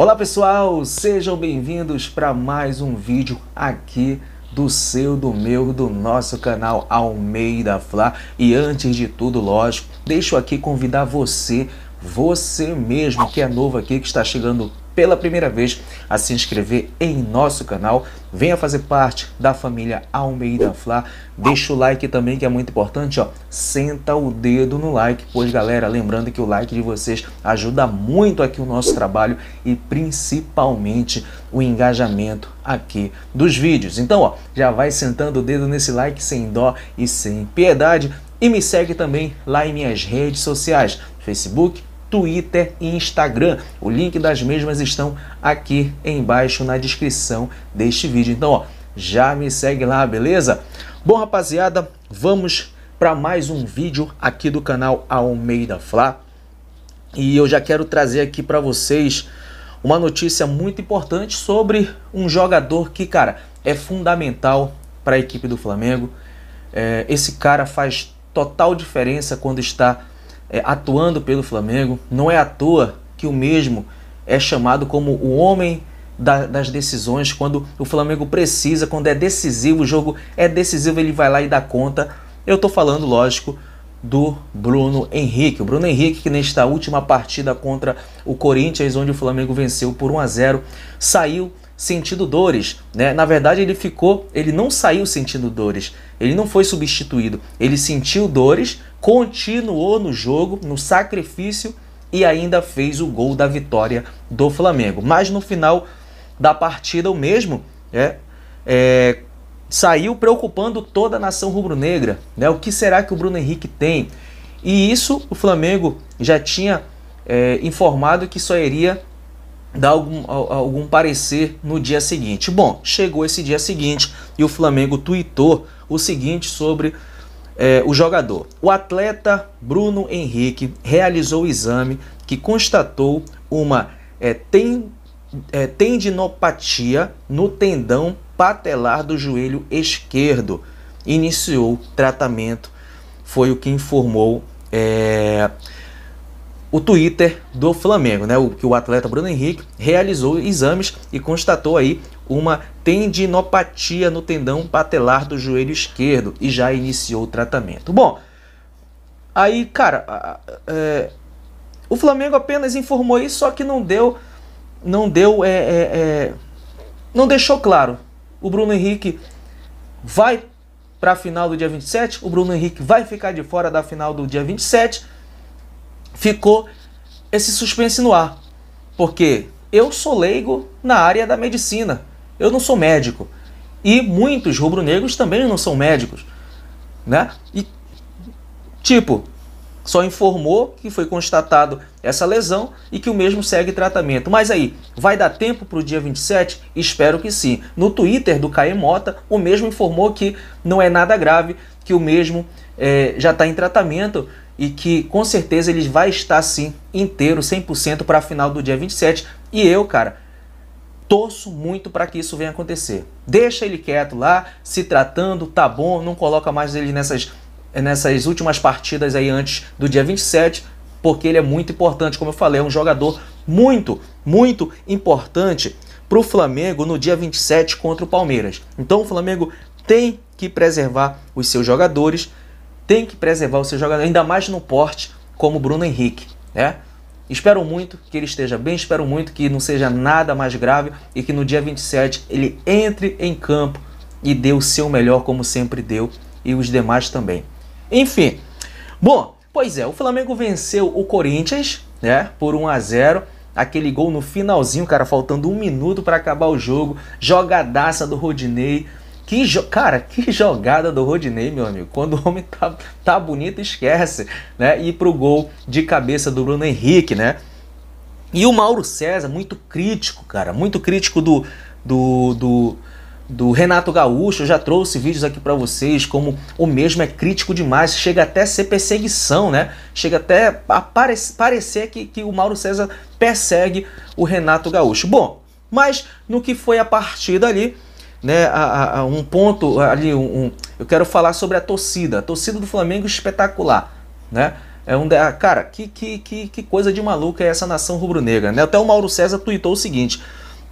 Olá pessoal, sejam bem-vindos para mais um vídeo aqui do seu, do meu, do nosso canal Almeida Fla. E antes de tudo, lógico, deixo aqui convidar você, você mesmo que é novo aqui, que está chegando pela primeira vez a se inscrever em nosso canal. Venha fazer parte da família Almeida Fla. Deixa o like também, que é muito importante, ó. Senta o dedo no like, pois galera, lembrando que o like de vocês ajuda muito aqui o nosso trabalho e principalmente o engajamento aqui dos vídeos. Então, ó, já vai sentando o dedo nesse like sem dó e sem piedade e me segue também lá em minhas redes sociais, Facebook, Twitter e Instagram. O link das mesmas estão aqui embaixo na descrição deste vídeo. Então, ó, já me segue lá, beleza? Bom, rapaziada, vamos para mais um vídeo aqui do canal Almeida Fla. E eu já quero trazer aqui para vocês uma notícia muito importante sobre um jogador que, cara, é fundamental para a equipe do Flamengo. É, esse cara faz total diferença quando está é, atuando pelo Flamengo. Não é à toa que o mesmo é chamado como o homem da, das decisões quando o Flamengo precisa, quando é decisivo, o jogo é decisivo, ele vai lá e dá conta. Eu estou falando, lógico, do Bruno Henrique. O Bruno Henrique, que nesta última partida contra o Corinthians, onde o Flamengo venceu por 1 a 0, saiu sentindo dores, né? Na verdade, ele ficou, ele não saiu sentindo dores. Ele não foi substituído. Ele sentiu dores, continuou no jogo, no sacrifício e ainda fez o gol da vitória do Flamengo. Mas no final da partida, o mesmo é, é saiu preocupando toda a nação rubro-negra. Né? O que será que o Bruno Henrique tem? E isso o Flamengo já tinha é, informado que só iria dar algum, algum parecer no dia seguinte. Bom, chegou esse dia seguinte e o Flamengo tuitou o seguinte sobre é, o jogador. O atleta Bruno Henrique realizou o exame que constatou uma é, ten, é, tendinopatia no tendão patelar do joelho esquerdo. Iniciou tratamento, foi o que informou. É, o Twitter do Flamengo, né? O que o atleta Bruno Henrique realizou exames e constatou aí uma tendinopatia no tendão patelar do joelho esquerdo e já iniciou o tratamento. Bom, aí, cara, é, o Flamengo apenas informou isso, só que não deu, não deu, é, é, é não deixou claro. O Bruno Henrique vai para a final do dia 27, o Bruno Henrique vai ficar de fora da final do dia 27 ficou esse suspense no ar. Porque eu sou leigo na área da medicina, eu não sou médico. E muitos rubro-negros também não são médicos. Né? E, tipo, só informou que foi constatado essa lesão e que o mesmo segue tratamento. Mas aí, vai dar tempo para o dia 27? Espero que sim. No Twitter do Caem Mota, o mesmo informou que não é nada grave, que o mesmo é, já está em tratamento e que com certeza ele vai estar sim inteiro, 100% para a final do dia 27. E eu, cara, torço muito para que isso venha acontecer. Deixa ele quieto lá, se tratando, tá bom, não coloca mais ele nessas nessas últimas partidas aí antes do dia 27, porque ele é muito importante, como eu falei, é um jogador muito, muito importante para o Flamengo no dia 27 contra o Palmeiras. Então o Flamengo tem que preservar os seus jogadores tem que preservar o seu jogador, ainda mais no porte como Bruno Henrique, né? Espero muito que ele esteja bem, espero muito que não seja nada mais grave e que no dia 27 ele entre em campo e dê o seu melhor como sempre deu e os demais também. Enfim. Bom, pois é, o Flamengo venceu o Corinthians, né, por 1 a 0. Aquele gol no finalzinho, cara, faltando um minuto para acabar o jogo. Jogadaça do Rodinei. Que jo... Cara, que jogada do Rodinei, meu amigo. Quando o homem tá, tá bonito, esquece. Né? E pro gol de cabeça do Bruno Henrique, né? E o Mauro César, muito crítico, cara. Muito crítico do, do, do, do Renato Gaúcho. Eu já trouxe vídeos aqui para vocês como o mesmo é crítico demais. Chega até a ser perseguição, né? Chega até a pare parecer que, que o Mauro César persegue o Renato Gaúcho. Bom, mas no que foi a partida ali né, a, a um ponto ali, um, um, eu quero falar sobre a torcida, a torcida do Flamengo espetacular, né? É um ah, cara, que, que, que, que coisa de maluca é essa nação rubro-negra, né? Até o Mauro César tuitou o seguinte: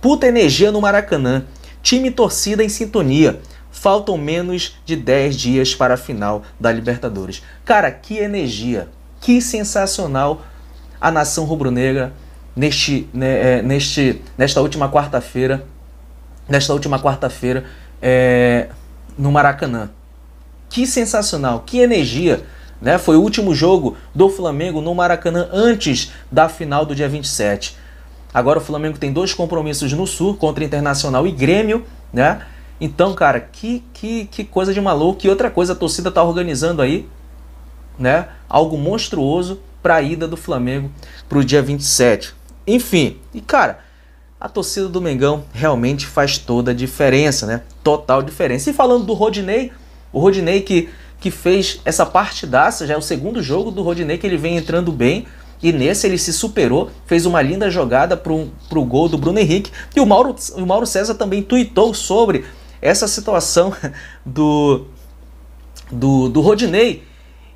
puta energia no Maracanã, time e torcida em sintonia. Faltam menos de 10 dias para a final da Libertadores. Cara, que energia, que sensacional a nação rubro-negra neste, né, é, neste, nesta última quarta-feira nesta última quarta-feira é, no Maracanã. Que sensacional, que energia! Né? Foi o último jogo do Flamengo no Maracanã antes da final do dia 27. Agora o Flamengo tem dois compromissos no Sul contra Internacional e Grêmio, né? Então, cara, que, que, que coisa de maluco. que outra coisa, a torcida tá organizando aí, né? Algo monstruoso para a ida do Flamengo para o dia 27. Enfim, e cara, a torcida do Mengão realmente faz toda a diferença, né? Total diferença. E falando do Rodinei, o Rodinei que, que fez essa partidaça, já é o segundo jogo do Rodinei que ele vem entrando bem. E nesse ele se superou, fez uma linda jogada para o gol do Bruno Henrique. E o Mauro, o Mauro César também tuitou sobre essa situação do, do, do Rodinei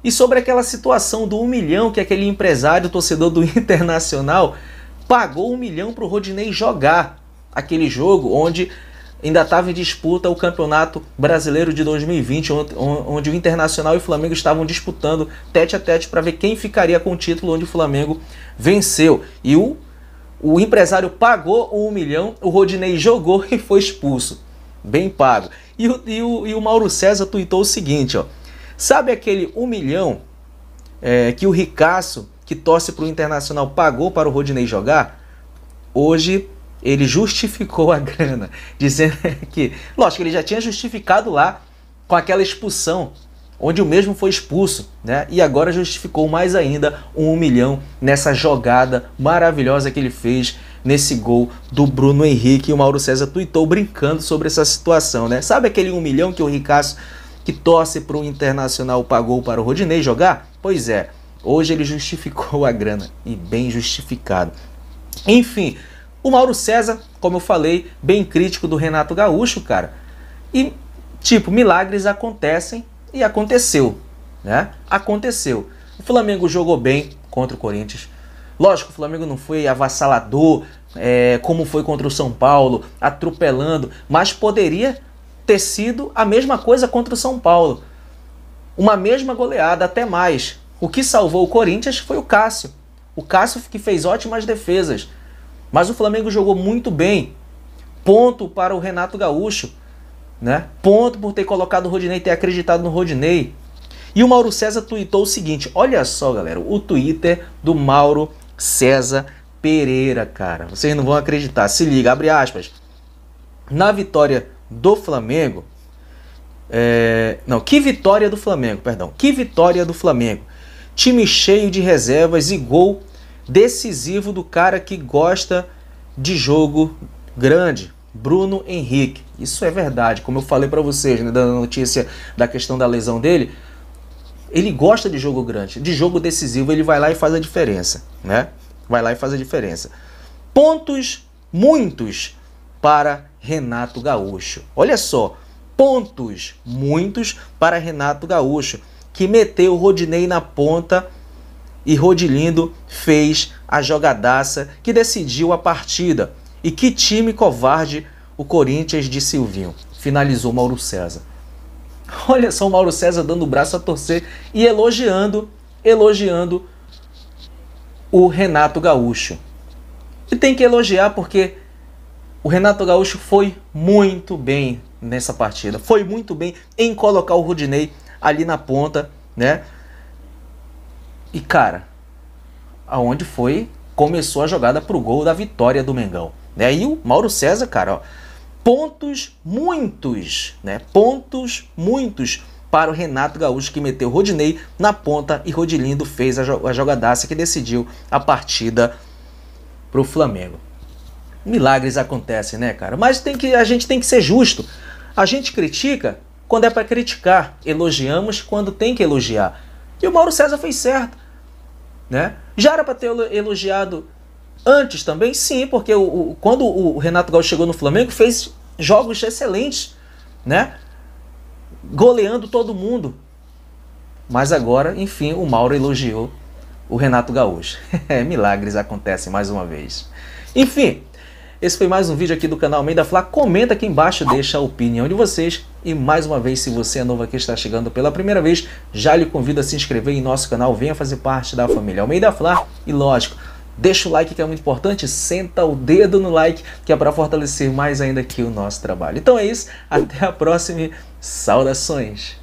e sobre aquela situação do um milhão que aquele empresário torcedor do Internacional pagou um milhão para o Rodinei jogar aquele jogo onde ainda estava em disputa o Campeonato Brasileiro de 2020, onde o Internacional e o Flamengo estavam disputando tete a tete para ver quem ficaria com o título, onde o Flamengo venceu. E o, o empresário pagou um milhão, o Rodinei jogou e foi expulso. Bem pago. E o, e o, e o Mauro César tuitou o seguinte, ó. Sabe aquele um milhão é, que o Ricasso que torce para o Internacional pagou para o Rodinei jogar, hoje ele justificou a grana, dizendo que, lógico, ele já tinha justificado lá com aquela expulsão, onde o mesmo foi expulso, né? E agora justificou mais ainda um milhão nessa jogada maravilhosa que ele fez nesse gol do Bruno Henrique. E o Mauro César tuitou brincando sobre essa situação, né? Sabe aquele um milhão que o Ricasso que torce para o Internacional pagou para o Rodinei jogar? Pois é, Hoje ele justificou a grana e bem justificado. Enfim, o Mauro César, como eu falei, bem crítico do Renato Gaúcho, cara. E tipo, milagres acontecem e aconteceu, né? Aconteceu. O Flamengo jogou bem contra o Corinthians. Lógico, o Flamengo não foi avassalador, é, como foi contra o São Paulo, atropelando, mas poderia ter sido a mesma coisa contra o São Paulo. Uma mesma goleada, até mais. O que salvou o Corinthians foi o Cássio. O Cássio que fez ótimas defesas. Mas o Flamengo jogou muito bem. Ponto para o Renato Gaúcho. Né? Ponto por ter colocado o Rodinei, ter acreditado no Rodinei. E o Mauro César tweetou o seguinte: olha só, galera, o Twitter do Mauro César Pereira, cara. Vocês não vão acreditar. Se liga, abre aspas. Na vitória do Flamengo. É... Não, que vitória do Flamengo, perdão. Que vitória do Flamengo time cheio de reservas e gol decisivo do cara que gosta de jogo grande, Bruno Henrique. Isso é verdade, como eu falei para vocês, né, notícia da questão da lesão dele, ele gosta de jogo grande, de jogo decisivo, ele vai lá e faz a diferença, né? Vai lá e faz a diferença. Pontos muitos para Renato Gaúcho. Olha só, pontos muitos para Renato Gaúcho que meteu o Rodinei na ponta e Rodilindo fez a jogadaça que decidiu a partida. E que time covarde o Corinthians de Silvinho. Finalizou Mauro César. Olha só o Mauro César dando o braço a torcer e elogiando, elogiando o Renato Gaúcho. E tem que elogiar porque o Renato Gaúcho foi muito bem nessa partida. Foi muito bem em colocar o Rodinei ali na ponta, né? E cara, aonde foi começou a jogada para o gol da vitória do Mengão, né? E o Mauro César, cara, ó, pontos muitos, né? Pontos muitos para o Renato Gaúcho que meteu Rodinei na ponta e Rodilindo fez a, jo a jogadaça que decidiu a partida para o Flamengo. Milagres acontecem, né, cara? Mas tem que, a gente tem que ser justo. A gente critica quando é para criticar, elogiamos quando tem que elogiar. E o Mauro César fez certo. Né? Já era para ter elogiado antes também? Sim, porque o, o, quando o Renato Gaúcho chegou no Flamengo, fez jogos excelentes, né? goleando todo mundo. Mas agora, enfim, o Mauro elogiou o Renato Gaúcho. É, milagres acontecem mais uma vez. Enfim, esse foi mais um vídeo aqui do canal Meio da Fla. Comenta aqui embaixo, deixa a opinião de vocês. E mais uma vez, se você é novo aqui e está chegando pela primeira vez, já lhe convido a se inscrever em nosso canal, venha fazer parte da família Almeida Fla e lógico, deixa o like que é muito importante, senta o dedo no like que é para fortalecer mais ainda aqui o nosso trabalho. Então é isso, até a próxima e saudações!